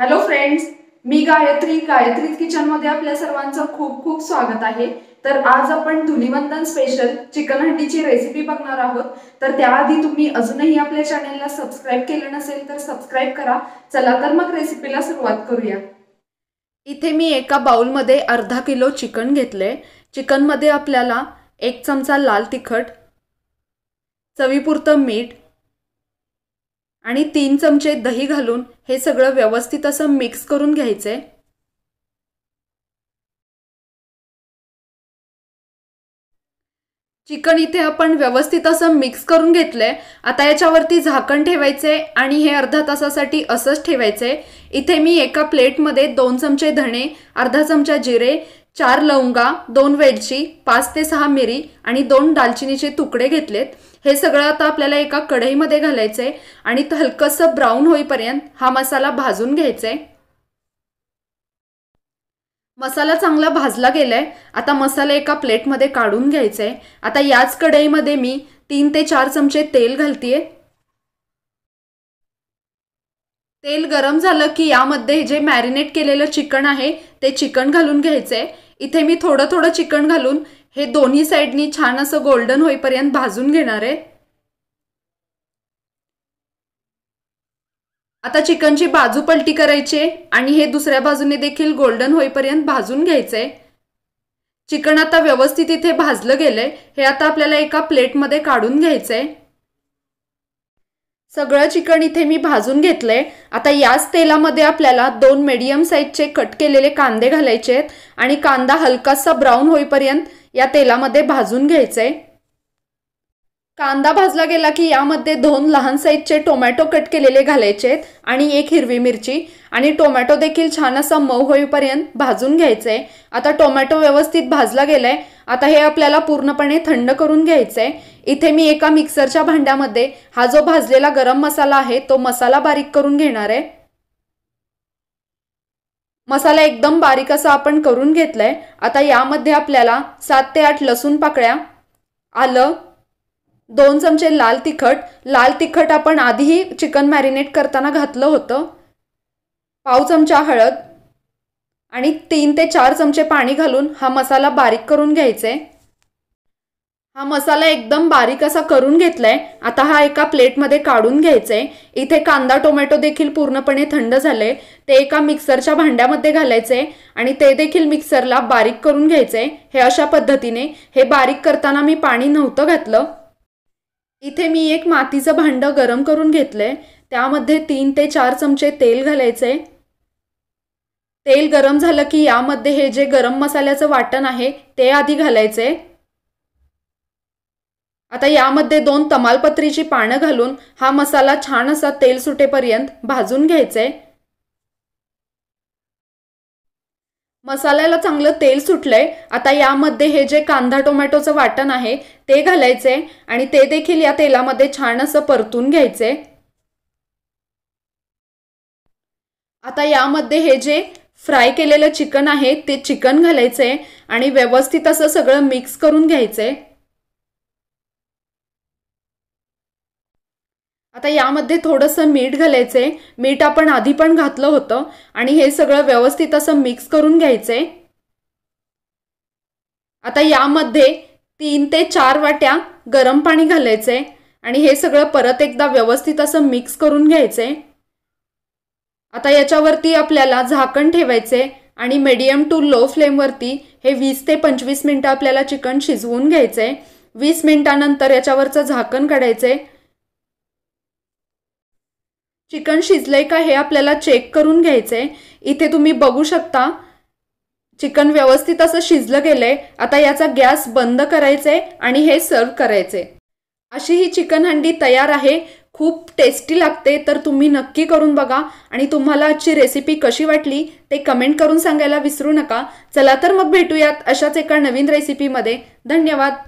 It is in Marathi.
हॅलो फ्रेंड्स मी गायत्री गायत्री किचनमध्ये आपल्या सर्वांचं खूप खूप स्वागत आहे तर आज आपण धुलीवंदन स्पेशल चिकन हंडीची रेसिपी बघणार आहोत तर त्याआधी तुम्ही अजूनही आपल्या चॅनेलला सबस्क्राईब केलं नसेल तर सबस्क्राईब करा चला तर मग रेसिपीला सुरुवात करूया इथे मी एका बाउलमध्ये अर्धा किलो चिकन घेतलंय चिकनमध्ये आपल्याला एक चमचा लाल तिखट चवीपुरतं मीठ आणि तीन चमचे दही घालून हे सगळं व्यवस्थित असं मिक्स करून घ्यायचंय चिकन इथे आपण व्यवस्थित असं मिक्स करून घेतलंय आता याच्यावरती झाकण ठेवायचे आणि हे अर्धा तासासाठी असंच ठेवायचे इथे मी एका प्लेटमध्ये दोन चमचे धणे अर्धा चमचा जिरे चार लवंगा दोन वेलची पाच ते सहा मिरी आणि दोन दालचिनीचे तुकडे घेतलेत हे सगळं आता आपल्याला एका कढईमध्ये घालायचं आहे आणि हलकसं ब्राऊन होईपर्यंत हा मसाला भाजून घ्यायचा आहे मसाला चांगला भाजला गेलाय आता मसाला एका प्लेटमध्ये काढून घ्यायचा आहे आता याच कढईमध्ये मी तीन ते चार चमचे तेल घालतीये तेल गरम झालं की यामध्ये जे मॅरिनेट केलेलं चिकन आहे ते चिकन घालून घ्यायचं आहे इथे मी थोडं थोडं चिकन घालून हे दोन्ही साईडनी छान असं गोल्डन होईपर्यंत भाजून घेणार आहे आता चिकनची बाजू पलटी करायची आणि हे दुसऱ्या बाजूने देखील गोल्डन होईपर्यंत भाजून घ्यायचंय चिकन आता व्यवस्थित इथे भाजलं गेलंय हे आता आपल्याला एका प्लेटमध्ये काढून घ्यायचंय सगळं चिकन इथे मी भाजून घेतलंय आता याच तेलामध्ये आपल्याला दोन मीडियम साईजचे कट केलेले कांदे घालायचे आहेत आणि कांदा हलकासा ब्राऊन होईपर्यंत या तेलामध्ये भाजून घ्यायचंय कांदा भाजला गेला की यामध्ये दोन लहान साईजचे टोमॅटो कट केलेले घालायचे आहेत आणि एक हिरवी मिरची आणि टोमॅटो देखील छान असा मऊ होईपर्यंत भाजून घ्यायचंय आता टोमॅटो व्यवस्थित भाजला गेलाय आता हे आपल्याला पूर्णपणे थंड करून घ्यायचं आहे इथे मी एका मिक्सरच्या भांड्यामध्ये हा जो भाजलेला गरम मसाला आहे तो मसाला बारीक करून घेणार आहे मसाला एकदम बारीक असा आपण करून घेतलाय आता यामध्ये आपल्याला सात ते आठ लसूण पाकळ्या आलं दोन चमचे लाल तिखट लाल तिखट आपण आधीही चिकन मॅरिनेट करताना घातलं होतं पाव चमचा हळद आणि तीन ते चार चमचे पाणी घालून हा मसाला बारीक करून घ्यायचा आहे हा मसाला एकदम बारीक असा करून घेतलाय आता हा एका प्लेटमध्ये काढून घ्यायचा आहे इथे कांदा टोमॅटो देखील पूर्णपणे थंड झाले ते एका मिक्सरच्या भांड्यामध्ये घालायचे आणि ते देखील मिक्सरला बारीक करून घ्यायचे हे अशा पद्धतीने हे बारीक करताना मी पाणी नव्हतं घातलं इथे मी एक मातीचं भांडं गरम करून घेतलं त्यामध्ये तीन ते चार चमचे तेल घालायचे तेल गरम झालं की यामध्ये हे जे गरम मसाल्याचं वाटण आहे ते आधी घालायचे आता यामध्ये दोन तमालपत्रीची पानं घालून हा मसाला छान असा तेल सुटेपर्यंत भाजून घ्यायचंय मसाल्याला चांगलं तेल सुटलंय आता यामध्ये हे जे कांदा टोमॅटोचं वाटण आहे ते घालायचे आणि ते देखील या तेलामध्ये छान असं परतून घ्यायचे आता यामध्ये हे जे फ्राय केलेलं चिकन आहे ते चिकन घालायचं आहे आणि व्यवस्थित असं सगळं मिक्स करून घ्यायचं आहे आता यामध्ये थोडंसं मीठ घालायचं आहे मीठ आपण आधी पण घातलं होतं आणि हे सगळं व्यवस्थित असं मिक्स करून घ्यायचं आहे आता यामध्ये तीन ते चार वाट्या गरम पाणी घालायचं आहे आणि हे सगळं परत एकदा व्यवस्थित असं मिक्स करून घ्यायचं आहे आता याच्यावरती आपल्याला झाकण ठेवायचे आणि मीडियम टू लो फ्लेमवरती हे वीस ते पंचवीस मिनटं आपल्याला चिकन शिजवून घ्यायचे वीस मिनिटानंतर याच्यावरचं झाकण काढायचंय चिकन शिजलंय का हे आपल्याला चेक करून घ्यायचे इथे तुम्ही बघू शकता चिकन व्यवस्थित असं शिजलं गेलंय आता याचा गॅस बंद करायचे आणि हे सर्व करायचे अशी ही चिकन हंडी तयार आहे खूप टेस्टी लागते तर तुम्ही नक्की करून बघा आणि तुम्हाला आजची रेसिपी कशी वाटली ते कमेंट करून सांगायला विसरू नका चला तर मग भेटूयात अशाच एका नवीन रेसिपीमध्ये धन्यवाद